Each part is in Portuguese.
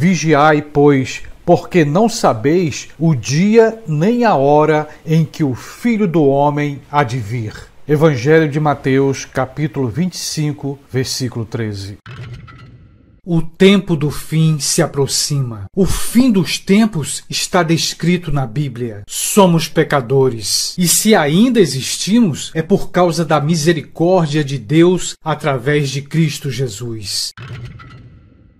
Vigiai, pois, porque não sabeis o dia nem a hora em que o Filho do Homem há de vir. Evangelho de Mateus, capítulo 25, versículo 13. O tempo do fim se aproxima. O fim dos tempos está descrito na Bíblia. Somos pecadores. E se ainda existimos, é por causa da misericórdia de Deus através de Cristo Jesus.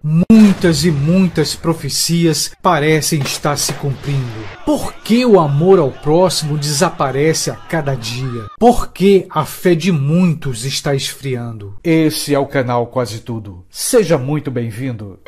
Muitas e muitas profecias parecem estar se cumprindo. Por que o amor ao próximo desaparece a cada dia? Por que a fé de muitos está esfriando? Esse é o canal Quase Tudo. Seja muito bem-vindo.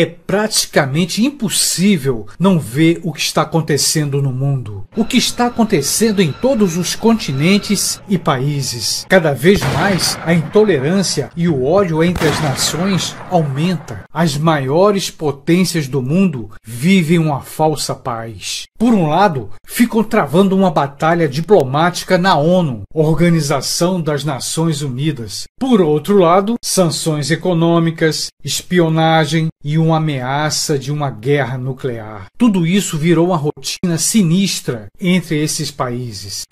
é praticamente impossível não ver o que está acontecendo no mundo, o que está acontecendo em todos os continentes e países. Cada vez mais a intolerância e o ódio entre as nações aumenta. As maiores potências do mundo vivem uma falsa paz. Por um lado, ficam travando uma batalha diplomática na ONU, Organização das Nações Unidas. Por outro lado, sanções econômicas, espionagem e uma ameaça de uma guerra nuclear. Tudo isso virou uma rotina sinistra entre esses países.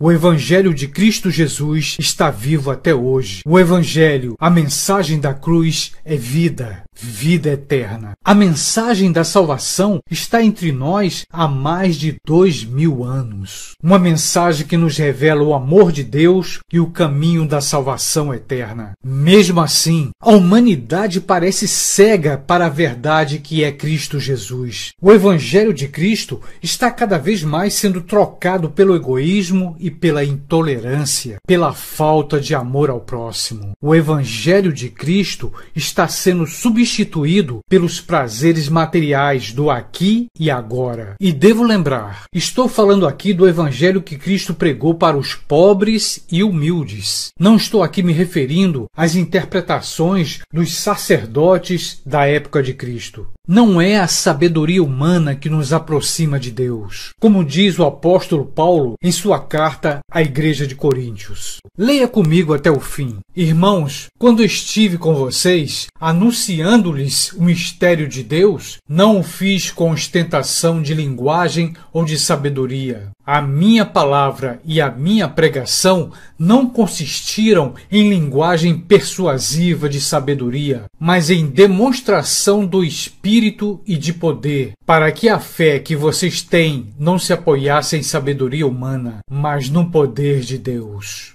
O Evangelho de Cristo Jesus está vivo até hoje. O Evangelho, a mensagem da cruz, é vida, vida eterna. A mensagem da salvação está entre nós há mais de dois mil anos. Uma mensagem que nos revela o amor de Deus e o caminho da salvação eterna. Mesmo assim, a humanidade parece cega para a verdade que é Cristo Jesus. O Evangelho de Cristo está cada vez mais sendo trocado pelo egoísmo e e pela intolerância, pela falta de amor ao próximo. O Evangelho de Cristo está sendo substituído pelos prazeres materiais do aqui e agora. E devo lembrar, estou falando aqui do Evangelho que Cristo pregou para os pobres e humildes. Não estou aqui me referindo às interpretações dos sacerdotes da época de Cristo. Não é a sabedoria humana que nos aproxima de Deus, como diz o apóstolo Paulo em sua carta à igreja de Coríntios. Leia comigo até o fim. Irmãos, quando estive com vocês, anunciando-lhes o mistério de Deus, não o fiz com ostentação de linguagem ou de sabedoria, a minha palavra e a minha pregação não consistiram em linguagem persuasiva de sabedoria, mas em demonstração do espírito e de poder, para que a fé que vocês têm não se apoiasse em sabedoria humana, mas no poder de Deus.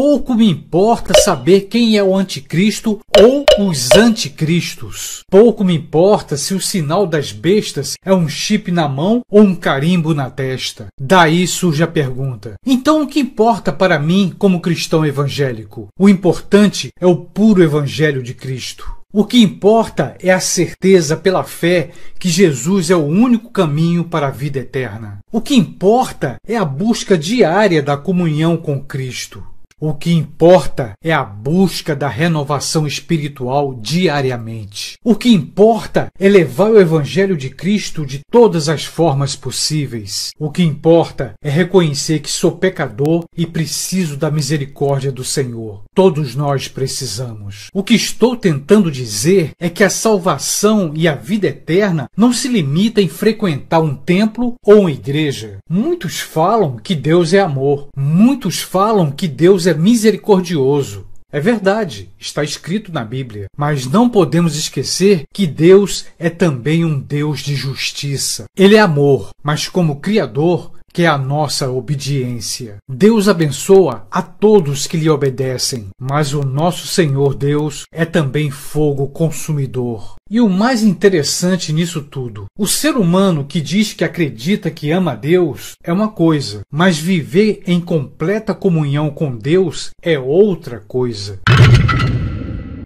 Pouco me importa saber quem é o anticristo ou os anticristos. Pouco me importa se o sinal das bestas é um chip na mão ou um carimbo na testa. Daí surge a pergunta: então o que importa para mim como cristão evangélico? O importante é o puro evangelho de Cristo. O que importa é a certeza pela fé que Jesus é o único caminho para a vida eterna. O que importa é a busca diária da comunhão com Cristo. O que importa é a busca da renovação espiritual diariamente. O que importa é levar o Evangelho de Cristo de todas as formas possíveis. O que importa é reconhecer que sou pecador e preciso da misericórdia do Senhor. Todos nós precisamos. O que estou tentando dizer é que a salvação e a vida eterna não se limitam em frequentar um templo ou uma igreja. Muitos falam que Deus é amor. Muitos falam que Deus é é misericordioso. É verdade, está escrito na Bíblia, mas não podemos esquecer que Deus é também um Deus de justiça. Ele é amor, mas como Criador, que é a nossa obediência. Deus abençoa a todos que lhe obedecem, mas o nosso Senhor Deus é também fogo consumidor. E o mais interessante nisso tudo, o ser humano que diz que acredita que ama Deus é uma coisa, mas viver em completa comunhão com Deus é outra coisa.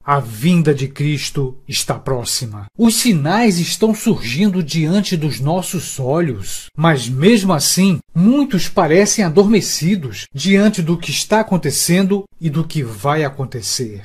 A vinda de Cristo está próxima. Os sinais estão surgindo diante dos nossos olhos, mas mesmo assim, muitos parecem adormecidos diante do que está acontecendo e do que vai acontecer.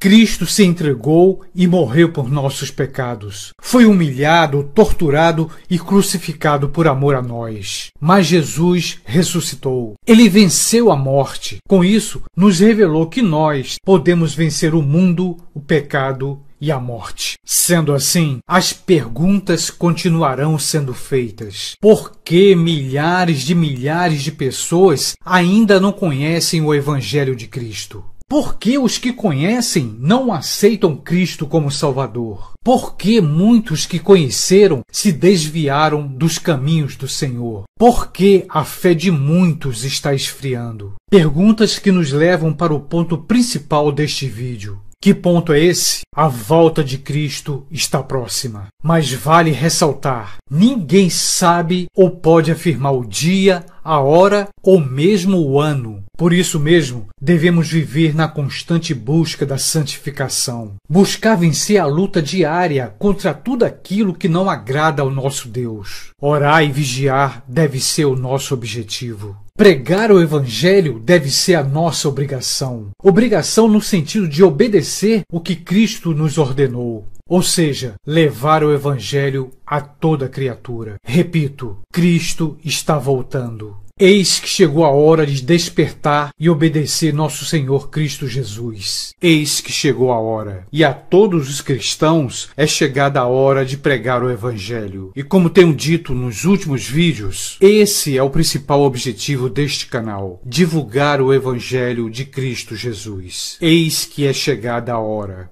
Cristo se entregou e morreu por nossos pecados. Foi humilhado, torturado e crucificado por amor a nós. Mas Jesus ressuscitou. Ele venceu a morte. Com isso, nos revelou que nós podemos vencer o mundo, o pecado e a morte. Sendo assim, as perguntas continuarão sendo feitas. Por que milhares de milhares de pessoas ainda não conhecem o Evangelho de Cristo? Por que os que conhecem não aceitam Cristo como Salvador? Por que muitos que conheceram se desviaram dos caminhos do Senhor? Por que a fé de muitos está esfriando? Perguntas que nos levam para o ponto principal deste vídeo. Que ponto é esse? A volta de Cristo está próxima. Mas vale ressaltar: ninguém sabe ou pode afirmar o dia, a hora ou mesmo o ano por isso mesmo, devemos viver na constante busca da santificação, buscar vencer a luta diária contra tudo aquilo que não agrada ao nosso Deus. Orar e vigiar deve ser o nosso objetivo. Pregar o Evangelho deve ser a nossa obrigação. Obrigação no sentido de obedecer o que Cristo nos ordenou. Ou seja, levar o Evangelho a toda criatura. Repito, Cristo está voltando. Eis que chegou a hora de despertar e obedecer nosso Senhor Cristo Jesus. Eis que chegou a hora. E a todos os cristãos é chegada a hora de pregar o Evangelho. E como tenho dito nos últimos vídeos, esse é o principal objetivo deste canal: divulgar o Evangelho de Cristo Jesus. Eis que é chegada a hora.